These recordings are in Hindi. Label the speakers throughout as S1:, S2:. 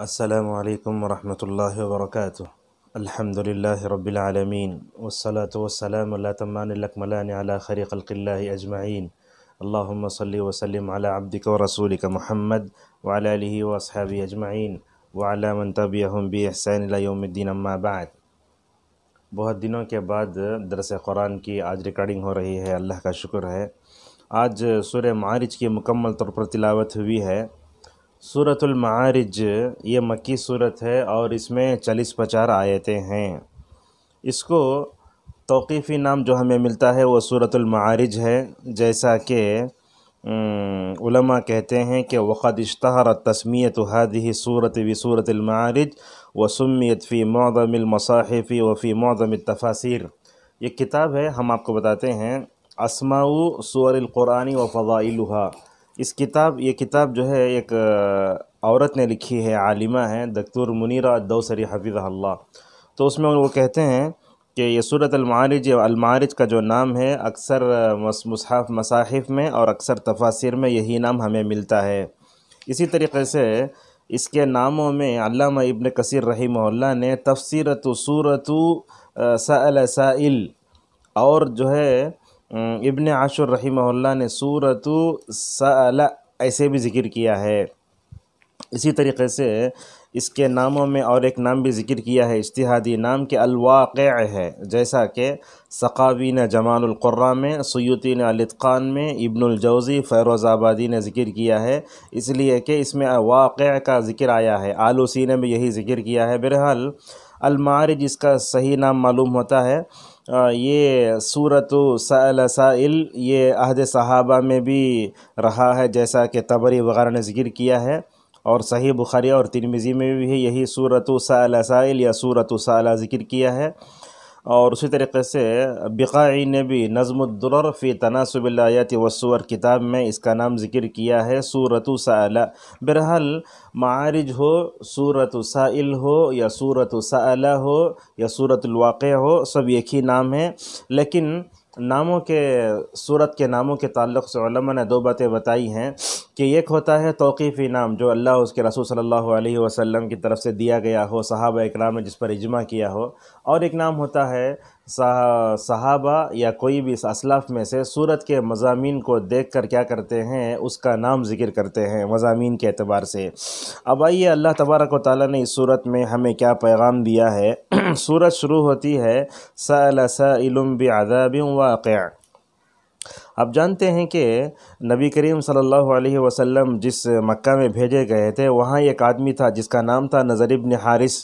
S1: السلام عليكم ورحمة الله وبركاته الحمد لله رب العالمين والصلاة والسلام لا تمان الأكملان على خير خلق الله أجمعين اللهم صل وسلم على عبدك ورسولك محمد وعلى آله وأصحابه أجمعين وعلى من تبعهم بإحسان إلى يوم الدين أما بعد بہت دنوں کے بعد درس قرآن کی آج ریکارڈنگ ہو رہی ہے اللہ کا شکر ہے آج سورہ معارج کی مکمل طور پر تلاوت ہوئی ہے सूरतुलमारिज ये मक्की सूरत है और इसमें चालीस पचार आयतें हैं इसको तौक़ीफ़ी नाम जो हमें मिलता है वो सूरतुलमारिज है जैसा कि उलमा कहते हैं कि वक़द इश्तहर तस्मियत हादी सूरत व सूरतमारिज व सुमियत फ़ी मौदमिलमसाफ़ी वफ़ी मौदम तफासिर ये किताब है हम आपको बताते हैं असमाऊ सूरक़ुरानी व फ़ाइलहा इस किताब ये किताब जो है एक औरत ने लिखी है आलिमा है दक्तूर मुनीरा दौसरी हफीज़ अल्लाह तो उसमें वो कहते हैं कि ये सूरत अलमारिज अलमारिज का जो नाम है अक्सर मुसहाफ मसाहिफ में और अक्सर तफासिर में यही नाम हमें मिलता है इसी तरीके से इसके नामों में अल्लामा इब्न कसीर रहीमल्ला ने तफसरत सूरत सल साइल और जो है हम्म, इबन आशुर रहीमल्ला ने सूरत सल ऐसे भी ज़िक्र किया है इसी तरीके से इसके नामों में और एक नाम भी जिक्र किया है इश्तहादी नाम के अलवाक़ है जैसा कि सकावी ने जमानकुर्रा में सयूती में अलतक़ान में इब्नजौज़ी फ़ैरोज़ाबादी ने जिक्र किया है इसलिए कि इसमें वाक़ का जिक्र आया है आलूसी ने भी यही जिक्र किया है बहरहाल अलमारिज इसका सही नाम मालूम होता है ये सूरत सल साइल ये अहद सहाबा में भी रहा है जैसा कि तबरी वगैरह ने जिक्र किया है और सही बुखारी और तिरमिज़ी में भी यही सूरत सल या सूरत साला जिक्र किया है और उसी तरीके से बिकाई ने भी नज़मदुलर फ़ी तनासबिलायत वसूर किताब में इसका नाम ज़िक्र किया है सूरत सा बहरहाल मारज हो सूरत साइल हो या सूरत साला हो या सूरतवाक़ हो सब एक ही नाम है लेकिन नामों के सूरत के नामों के ताल्लुक से ने दो बातें बताई हैं कि एक होता है तो़ीफ़ी नाम जो अल्लाह उसके रसूल सल्लल्लाहु अलैहि वसल्लम की तरफ से दिया गया हो सहाबा इकराम ने जिस पर इजमा किया हो और एक नाम होता है सहाबा या कोई भी असलाफ़ में से सूरत के मजामी को देख कर क्या करते हैं उसका नाम ज़िक्र करते हैं मजामी के अतबार से अब आइए अल्लाह तबारक ताली ने इस सूरत में हमें क्या पैगाम दिया है सूरत शुरू होती है सलम बदाबी वाक़ आप जानते हैं कि नबी करीम सल्लल्लाहु अलैहि वसल्लम जिस मक्का में भेजे गए थे वहाँ एक आदमी था जिसका नाम था नज़र इब्न हारिस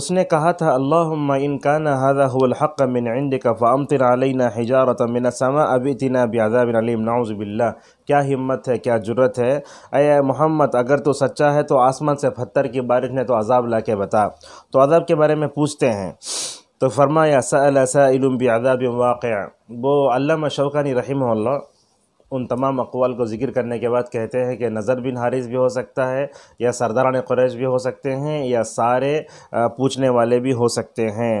S1: उसने कहा था काना इनकान हदा हक़ मिन इंडिका का अलैना हिजारत मिन समा अबितिना तना अलीम नऊज़ु बिल्लाह क्या हिम्मत है क्या जुर्रत है अय मोहम्मद अगर तो सच्चा है तो आसमान से पत्थर की बारिश ने तो अजाब ला के बता तो अदब के बारे में पूछते हैं तो फरमाया सलम बदाब वाक़ वो अल्लाम शौक़ानी रहीम उन तमाम अकवाल को ज़िक्र करने के बाद कहते हैं कि नज़र बिन हारिस भी हो सकता है या सरदारान क्रैश भी हो सकते हैं या सारे पूछने वाले भी हो सकते हैं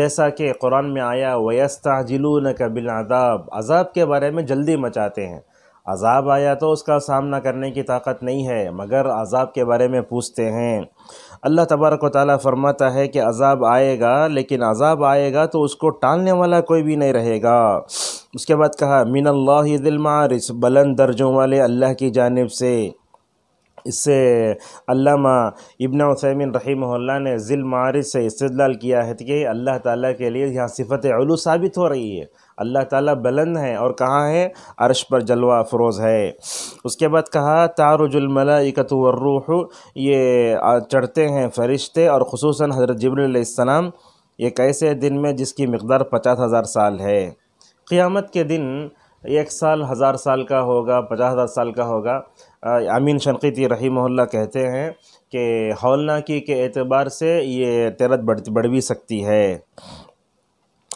S1: जैसा कि कुरान में आया वयस्ता जिलू न कबिल अदाब अज़ाब के बारे में जल्दी मचाते हैं अजाब आया तो उसका सामना करने की ताकत नहीं है मगर अजाब के बारे में पूछते हैं अल्लाह तबारक ताली फरमाता है कि अजाब आएगा लेकिन अजाब आएगा तो उसको टालने वाला कोई भी नहीं रहेगा उसके बाद कहा मिनल्ला दिल मारिस बुलंद दर्जों वाले अल्लाह की जानब से इससे अल्लामा इबन उसैमिन रही ने ज़िल मारज से इस्तलाल किया है कि तो अल्लाह ताला के लिए यहाँ सिफत अलू साबित हो रही है अल्लाह ताला बुलंद है और कहाँ है अरश पर जलवा फरोज़ है उसके बाद कहा तारुजुलमलाकतरूह ये चढ़ते हैं फरिश्ते और खसूस हज़रत जबरीसम एक ऐसे दिन में जिसकी मकदार पचास हज़ार साल है क़ियामत के दिन एक साल हज़ार साल का होगा पचास हज़ार साल का होगा अमीन शनकीती रही मोहल्ला कहते हैं कि हौलनाकी के अतबार से ये तैरत बढ़ बढ़ भी सकती है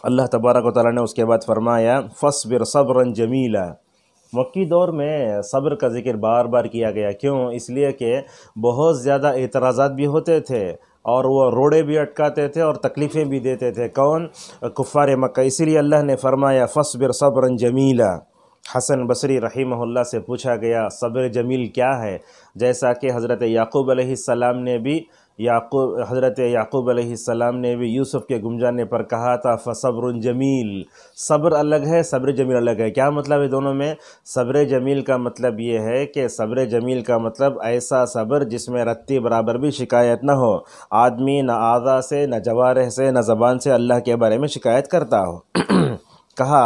S1: अल्लाह तबारक वाली ने उसके बाद फरमाया फ़सबिर सब्र जमीला मक्की दौर में सब्र का जिक्र बार बार किया गया क्यों इसलिए कि बहुत ज़्यादा एतराज़ात भी होते थे और वह रोड़े भी अटकाते थे और तकलीफ़ें भी देते थे कौन कुफ़ार मक्का इसीलिए अल्लाह ने फरमाया फ़सबिर सब्र जमीला हसन बसरी रहीमहुल्ला से पूछा गया सब्र जमील क्या है जैसा कि हज़रत याकूब सलाम ने भी याकूब हज़रत याकूब सलाम ने भी यूसुफ़ के गुम जाने पर कहा था फ़सब्र जमील सब्र अलग है सब्र जमील अलग है क्या मतलब है दोनों में सब्र जमील का मतलब ये है कि सब्र जमील का मतलब ऐसा सब्र जिसमें रत्ती बराबर भी शिकायत ना हो आदमी ना आदा से ना जवारह से न ज़बान से अल्लाह के बारे में शिकायत करता हो कहा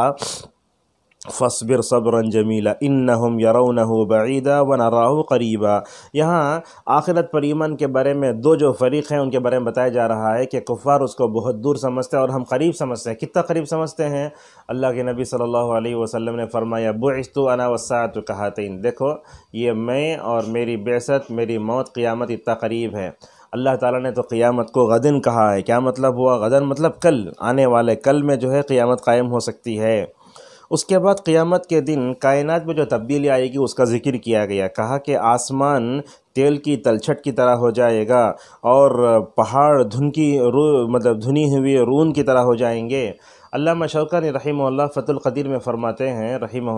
S1: फ़सबिर सब्रन जमीला इन हम यरौन बीदा व नराह करीबा यहाँ आखिरत पर ईमान के बारे में दो जो फ़रीक़ हैं उनके बारे में बताया जा रहा है कि कुफ़ार उसको बहुत दूर समझते हैं और हम करीब समझते हैं कितना करीब समझते हैं अल्लाह के नबी सल्लल्लाहु अलैहि वसल्लम ने फरमाया बुस्तु अना वसात कहातिन देखो ये मैं और मेरी बेसत मेरी मौत क़ियामत इतना करीब है अल्लाह ताला ने तो क़ियामत को गदन कहा है क्या मतलब हुआ गदन मतलब कल आने वाले कल में जो है क़ियामत कायम हो सकती है उसके बाद क़ियामत के दिन कायनात में जो तब्दीली आएगी उसका ज़िक्र किया गया कहा कि आसमान तेल की तलछट की तरह हो जाएगा और पहाड़ धुन की रू मतलब धुनी हुई रून की तरह हो जाएंगे अल्लाह ने रहीम फ़तुल्क़दीर में फ़रमाते हैं रहीम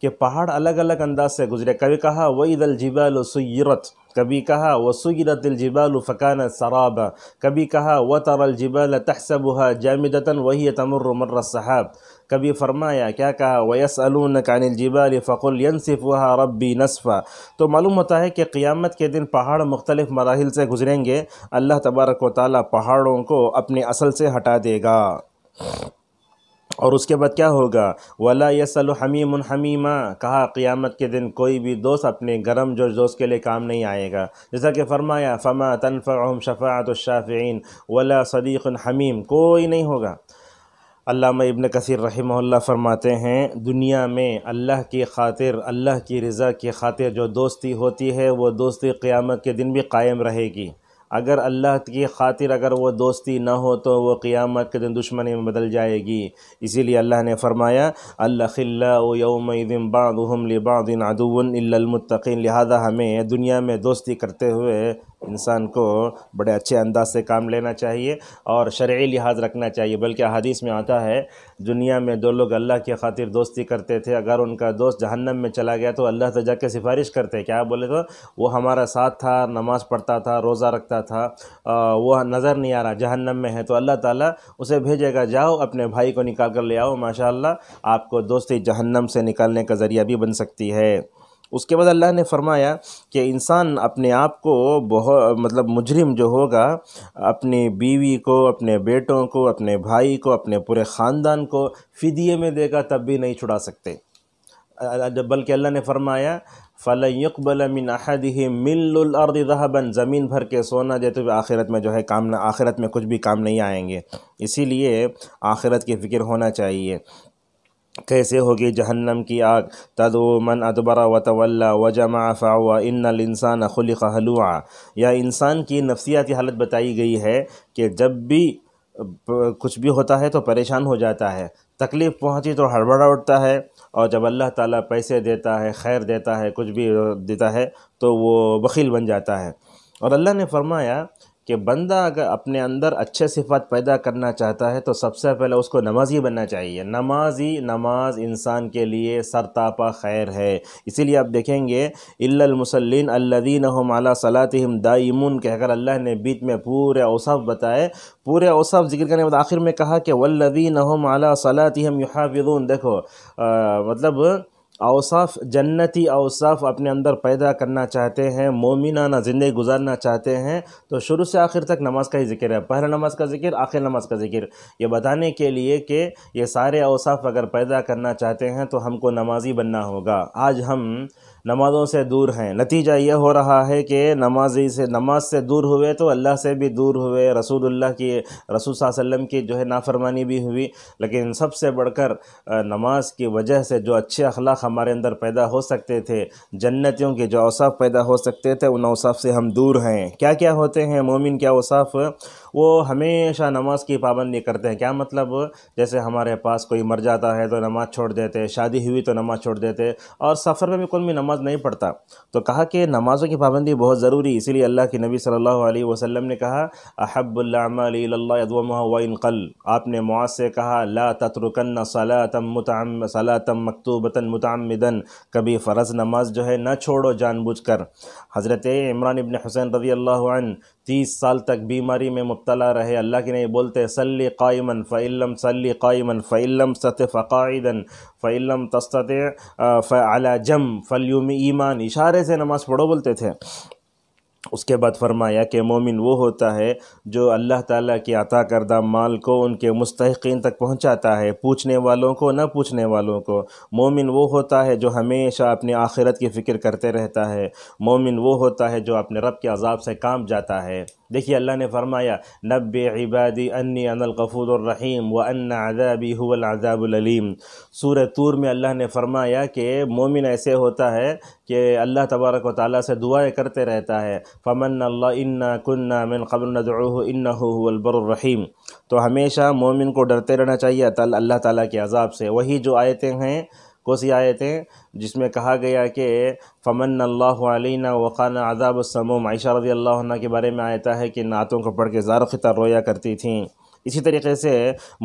S1: कि पहाड़ अलग अलग अंदाज से गुजरे कभी कहा वईदल जिबाल सुरत कभी कहा वसुरत जिबाल फ़कान सराब कभी कहा व तरल जिबाल तहसबुहा जामदता वही तमर्रमर साहब कभी फरमाया क्या कहा वयस अलून कानिल जिबाल फ़कुल रबी नसफ़ा तो मालूम होता है कि क़ियामत के दिन पहाड़ मुख्तलिफ़ मराहल से गुजरेंगे अल्लाह तबारक वाली पहाड़ों को अपने असल से हटा देगा और उसके बाद क्या होगा वला यसल हमीम हमीमा कहा क़ियामत के दिन कोई भी दोस्त अपने गर्म जोश दोस्त के लिए काम नहीं आएगा जैसा कि फरमाया फ़मा तनफ़म शफ़ात शाफ़ीन वला सदीक़ हमीम कोई नहीं होगा अल्लाह इब्न कसर रहमल्ला फरमाते हैं दुनिया में अल्लाह की खातिर अल्लाह की रज़ा की खातिर जो दोस्ती होती है वो दोस्ती क़्यामत के दिन भी कायम रहेगी अगर अल्लाह की खातिर अगर वो दोस्ती ना हो तो वो क़ियामत के दिन दुश्मनी में बदल जाएगी इसीलिए अल्लाह ने फरमाया अल्लाम बाद लिबादिन अदून अल्मतकीन लिहाजा हमें दुनिया में दोस्ती करते हुए इंसान को बड़े अच्छे अंदाज से काम लेना चाहिए और शर्य लिहाज रखना चाहिए बल्कि हदीस में आता है दुनिया में दो लोग अल्लाह की खातिर दोस्ती करते थे अगर उनका दोस्त जहन्नम में चला गया तो अल्लाह से जाके सिफारिश करते क्या बोले तो वो हमारा साथ था नमाज़ पढ़ता था रोज़ा रखता था आ, वो नज़र नहीं आ रहा जहन्नम में है तो अल्लाह ताली उसे भेजेगा जाओ अपने भाई को निकाल कर ले आओ माशा आपको दोस्ती जहन्नम से निकालने का ज़रिया भी बन सकती है उसके बाद अल्लाह ने फरमाया कि इंसान अपने आप को बहुत मतलब मुजरिम जो होगा अपनी बीवी को अपने बेटों को अपने भाई को अपने पूरे ख़ानदान को फ़िदिये में देगा तब भी नहीं छुड़ा सकते जब बल्कि अल्लाह ने फरमाया फ़ल यकबल मिन अहद ही मिलर्द जहबन ज़मीन भर के सोना देते तो आखिरत में जो है काम ना आखिरत में कुछ भी काम नहीं आएंगे इसीलिए आखिरत की फ़िक्र होना चाहिए कैसे होगी जहन्नम की आग तदो मन अदबरा व तवल्ला व जमा फ़ावा इन इंसान खुल खलुआ या इंसान की नफसियाती हालत बताई गई है कि जब भी कुछ भी होता है तो परेशान हो जाता है तकलीफ़ पहुंची तो हड़बड़ा उठता है और जब अल्लाह ताला पैसे देता है खैर देता है कुछ भी देता है तो वो बखील बन जाता है और अल्लाह ने फरमाया कि बंदा अगर अपने अंदर अच्छे सिफत पैदा करना चाहता है तो सबसे पहले उसको नमाजी बनना चाहिए नमाजी नमाज इंसान के लिए सरतापा खैर है इसीलिए आप देखेंगे इल्लमसलिन अल्लदीन अला सलातम दाइमून कहकर अल्लाह ने बीच में पूरे औसफ़ बताए पूरे औसफ़ जिक्र करने के बाद आखिर में कहा कि वल्लदीन अला सलातम यहाफ़ून देखो आ, मतलब अवसाफ़ जन्नती अवसाफ़ अपने अंदर पैदा करना चाहते हैं मोमिनाना ज़िंदगी गुजारना चाहते हैं तो शुरू से आखिर तक नमाज का ही जिक्र है पहला नमाज का जिक्र आखिर नमाज का जिक्र ये बताने के लिए कि ये सारे अवसाफ़ अगर पैदा करना चाहते हैं तो हमको नमाजी बनना होगा आज हम नमाज़ों से दूर हैं नतीजा ये हो रहा है कि नमाजी से नमाज से दूर हुए तो अल्लाह से भी दूर हुए रसूलुल्लाह की रसूल वसल्लम की जो है नाफरमानी भी हुई लेकिन सबसे बढ़कर नमाज की वजह से जो अच्छे अखलाक हमारे अंदर पैदा हो सकते थे जन्नतियों के जो अवसाफ़ पैदा हो सकते थे उन अवसाफ़ से हम दूर हैं क्या क्या होते हैं मोमिन के अवसाफ़ वो हमेशा नमाज़ की पाबंदी करते हैं क्या मतलब जैसे हमारे पास कोई मर जाता है तो नमाज़ छोड़ देते शादी हुई तो नमाज़ छोड़ देते और सफ़र में भी कुल भी नमाज़ नहीं पढ़ता तो कहा कि नमाज़ों की पाबंदी बहुत ज़रूरी इसीलिए अल्लाह के नबी सल्लल्लाहु वसम ने कहा कल आपने मुआज से कहा ला तत्रुकन सलातम मुतम सलातम मकतूबतन मुतमदन कभी फ़र्ज़ नमाज जो है ना छोड़ो जानबूझ कर हज़रत इमरान इबन हुसैन रजी तीस साल तक बीमारी में मुबतला रहे अल्लाह के नहीं बोलते सली कायमन फ़ैलम सली कायमन फ़ैलम सत फ़ायदन फ़ैलम तस्त फ़ला जम फ़लयुम ईमान इशारे से नमाज़ पढ़ो बोलते थे उसके बाद फरमाया कि मोमिन वो होता है जो अल्लाह ताला के अता करदा माल को उनके मुस्तकिन तक पहुंचाता है पूछने वालों को ना पूछने वालों को मोमिन वो होता है जो हमेशा अपने आखिरत की फ़िक्र करते रहता है मोमिन वो होता है जो अपने रब के अजाब से काम जाता है देखिए अल्लाह ने फरमाया नब इबादी अन्नी अनलगफ़ूररहीम व अन अदाबी सूर तूर में अल्लाह ने फरमाया कि मोमिन ऐसे होता है कि अल्लाह तबारक व ताली से दुआएँ करते रहता है फ़मन इन्ना मिन कबल नज़ू इन्ना तो हमेशा मोमिन को डरते रहना चाहिए अल्लाह ताला के अजाब से वही जो आयतें हैं कौन सी आयतें जिसमें कहा गया कि फ़मन अल्लाना वक़ान अदाब आयशा रजी अल्लाह के बारे में आयता है कि नातों को पढ़ के ख़ितर रोया करती थी इसी तरीके से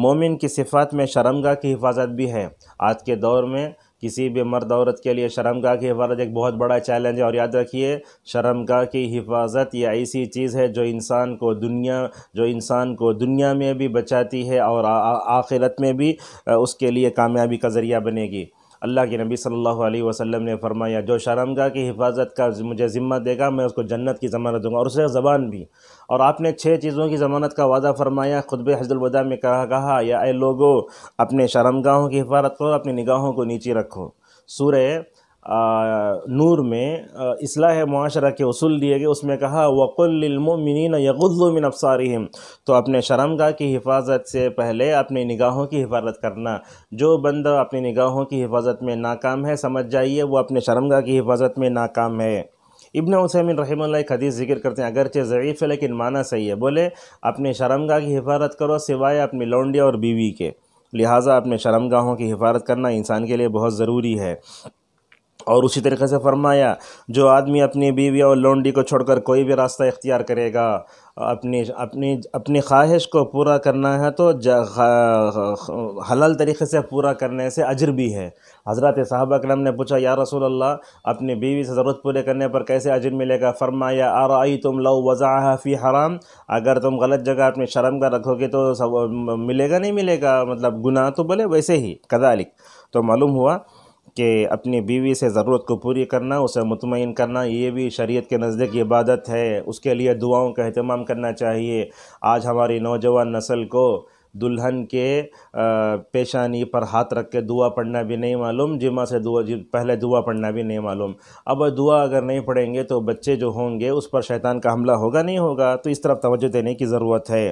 S1: मोमिन की सिफात में शर्मगा की हिफाजत भी है आज के दौर में किसी भी मर्द औरत के लिए शर्मगा की हिफाजत एक बहुत बड़ा चैलेंज है और याद रखिए शर्मगा की हिफाजत यह ऐसी चीज़ है जो इंसान को दुनिया जो इंसान को दुनिया में भी बचाती है और आखिरत में भी उसके लिए कामयाबी का ज़रिया बनेगी अल्लाह के नबी सल्लल्लाहु अलैहि वसल्लम ने फरमाया जो शर्मगाह की हिफाजत का मुझे ज़िम्मा देगा मैं उसको जन्नत की ज़मानत दूंगा और उसे ज़बान भी और आपने छः चीज़ों की ज़मानत का वादा फरमाया खुतब हजलवदा में कहा कहा या ए लोगो अपने शर्मगाहों की हिफाजत करो अपनी निगाहों को नीचे रखो सूर्य नूर में इसलाह माशरा के असूल दिए गए उसमें कहा वक़ुलमिन यगुल्लुमिन अबसारहम तो अपने शर्मगाह की हिफाजत से पहले अपनी निगाहों की हिफाजत करना जो बंदा अपनी निगाहों की हिफाजत में नाकाम है समझ जाइए वो अपने शर्मगाह की हिफाजत में नाकाम है इबन हुसैमिन रही एक हदीस जिक्र करते हैं अगरचे ज़यीफ़ है लेकिन माना सही है बोले अपने शर्मगाह की हिफाजत करो सिवाय अपनी लौंडिया और बीवी के लिहाजा अपने शर्मगाहों की हिफाजत करना इंसान के लिए बहुत ज़रूरी है और उसी तरीके से फरमाया जो आदमी अपनी बीवी और लौंडी को छोड़कर कोई भी रास्ता इख्तियार करेगा अपनी अपनी अपनी ख्वाहिश को पूरा करना है तो हलाल तरीके से पूरा करने से अजर भी है हज़रत साहबा कलम ने पूछा या रसूल अल्लाह अपनी बीवी से ज़रूरत पूरे करने पर कैसे अजर मिलेगा फरमाया रही तुम लो वज़ा फ़ी हराम अगर तुम गलत जगह अपनी शर्म का रखोगे तो मिलेगा नहीं मिलेगा मतलब गुनाह तो बोले वैसे ही कदालिक तो मालूम हुआ कि अपनी बीवी से ज़रूरत को पूरी करना उसे मुतमिन करना ये भी शरीयत के नज़दीक इबादत है उसके लिए दुआओं का अहतमाम करना चाहिए आज हमारी नौजवान नस्ल को दुल्हन के पेशानी पर हाथ रख के दुआ पढ़ना भी नहीं मालूम जिमा से दुआ पहले दुआ पढ़ना भी नहीं मालूम अब दुआ अगर नहीं पढ़ेंगे तो बच्चे जो होंगे उस पर शैतान का हमला होगा नहीं होगा तो इस तरफ तोज्जो देने की ज़रूरत है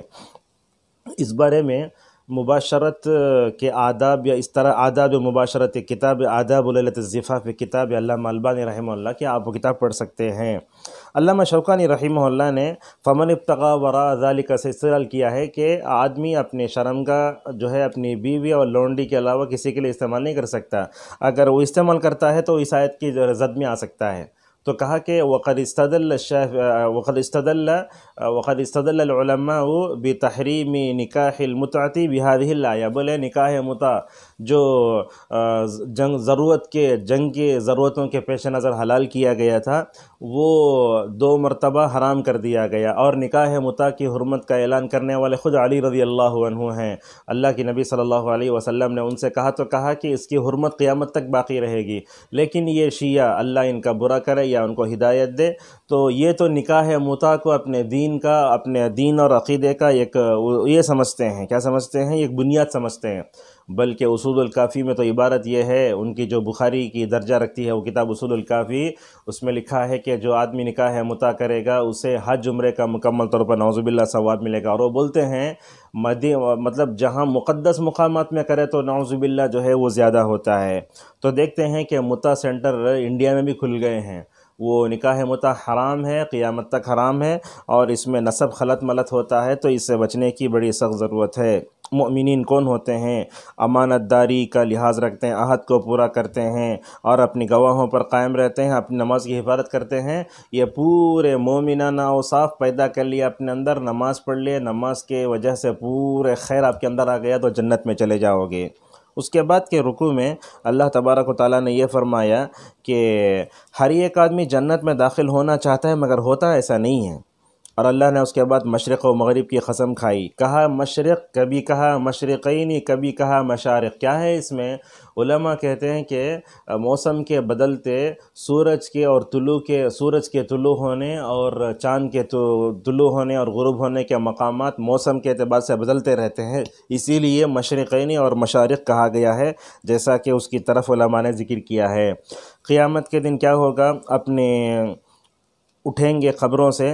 S1: इस बारे में मुबाशरत के आदाब या इस तरह आदाब मुबाशरत किताब आदाब ललतफ़ा पे किताब अल्लाबानी रहमल्ला की आप वो किताब पढ़ सकते हैं अल्लामा शौकानी रहमल्ला ने फ़मन इब्तगा वरा ज़ालिका से इस्तेमाल किया है कि आदमी अपने शर्म का जो है अपनी बीवी और लौंडी के अलावा किसी के लिए इस्तेमाल नहीं कर सकता अगर वो इस्तेमाल करता है तो इस आयत की ज़द में आ सकता है تو کہا کہ وقد استدل الشاف وقد استدل وقد استدل العلماء بتحريم نكاح المتعه بهذه الايه بولے نکاح متعه जो जंग ज़रूरत के जंग के ज़रूरतों के पेश नज़र हलाल किया गया था वो दो मरतबा हराम कर दिया गया और निकाह मुता की हरमत का ऐलान करने वाले ख़ुद अली रज़ी अल्लाह हैं अल्लाह के नबी सल्लल्लाहु अलैहि वसल्लम ने उनसे कहा तो कहा कि इसकी हरमत क़्यामत तक बाकी रहेगी लेकिन ये शिया अल्लाह इनका बुरा करे या उनको हिदायत दे तो ये तो निकाह मुता को अपने दीन का अपने दीन और अक़ीदे का एक ये समझते हैं क्या समझते हैं एक बुनियाद समझते हैं बल्कि उसूल काफ़ी में तो इबारत यह है उनकी जो बुखारी की दर्जा रखती है वो किताब उसूल काफ़ी उसमें लिखा है कि जो आदमी निकाह है मुता करेगा उसे हज उम्र का मुकम्मल तौर पर नौजुबिल्ला सवाब मिलेगा और वो बोलते हैं मदी मतलब जहाँ मुक़दस मकाम में करे तो नौजुबिल्ला जो है वो ज़्यादा होता है तो देखते हैं कि मुता सेंटर इंडिया में भी खुल गए हैं वो निकाह मुता हराम है क़ियामत तक हराम है और इसमें नसब खलत मलत होता है तो इससे बचने की बड़ी सख्त ज़रूरत है ममिन कौन होते हैं अमानत दारी का लिहाज रखते हैं अहद को पूरा करते हैं और अपनी गवाहों पर कायम रहते हैं अपनी नमाज की हिफाजत करते हैं ये पूरे मोमिना साफ पैदा कर लिया अपने अंदर नमाज़ पढ़ लिए नमाज के वजह से पूरे खैर आपके अंदर आ गया तो जन्नत में चले जाओगे उसके बाद के रुकू में अल्लाह तबारक ताली ने यह फ़रमाया कि हर एक आदमी जन्नत में दाखिल होना चाहता है मगर होता ऐसा नहीं है और अल्लाह ने उसके बाद मशरक़ व मगरब की कसम खाई कहा मशरक़ कभी कहा मशरक़ी कभी कहा मशारक़ क्या है इसमें उलमा कहते हैं कि मौसम के बदलते सूरज के और तुलु के सूरज के तुलु होने और चाँद के तुलु होने और गुरुब होने के मकाम मौसम के अतबार से बदलते रहते हैं इसीलिए मशरक़ी और मशारक़ कहा गया है जैसा कि उसकी तरफ उलमा ने ज़िक्र किया है क़ियामत के दिन क्या होगा अपने उठेंगे ख़बरों से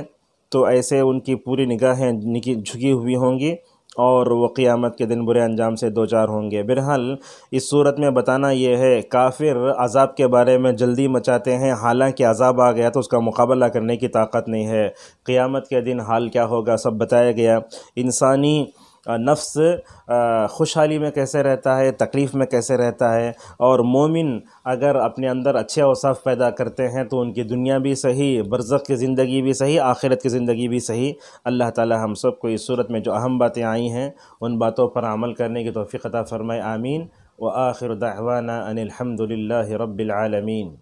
S1: तो ऐसे उनकी पूरी निगाहें झुकी हुई होंगी और वो क़ियामत के दिन बुरे अंजाम से दो चार होंगे बहरहाल इस सूरत में बताना यह है काफिर अजाब के बारे में जल्दी मचाते हैं हालांकि अजाब आ गया तो उसका मुकाबला करने की ताकत नहीं है क़ियामत के दिन हाल क्या होगा सब बताया गया इंसानी नफ्स खुशहाली में कैसे रहता है तकलीफ़ में कैसे रहता है और मोमिन अगर अपने अंदर अच्छे अवसाफ़ पैदा करते हैं तो उनकी दुनिया भी सही बरज़क की ज़िंदगी भी सही आखिरत की ज़िंदगी भी सही अल्लाह ताला हम सब को इस सूरत में जो अहम बातें आई हैं उन बातों पर अमल करने की तोफ़ी अता फ़रमाए आमीन व आखिर दावाना अनिलहमदिल्ला रबालमीन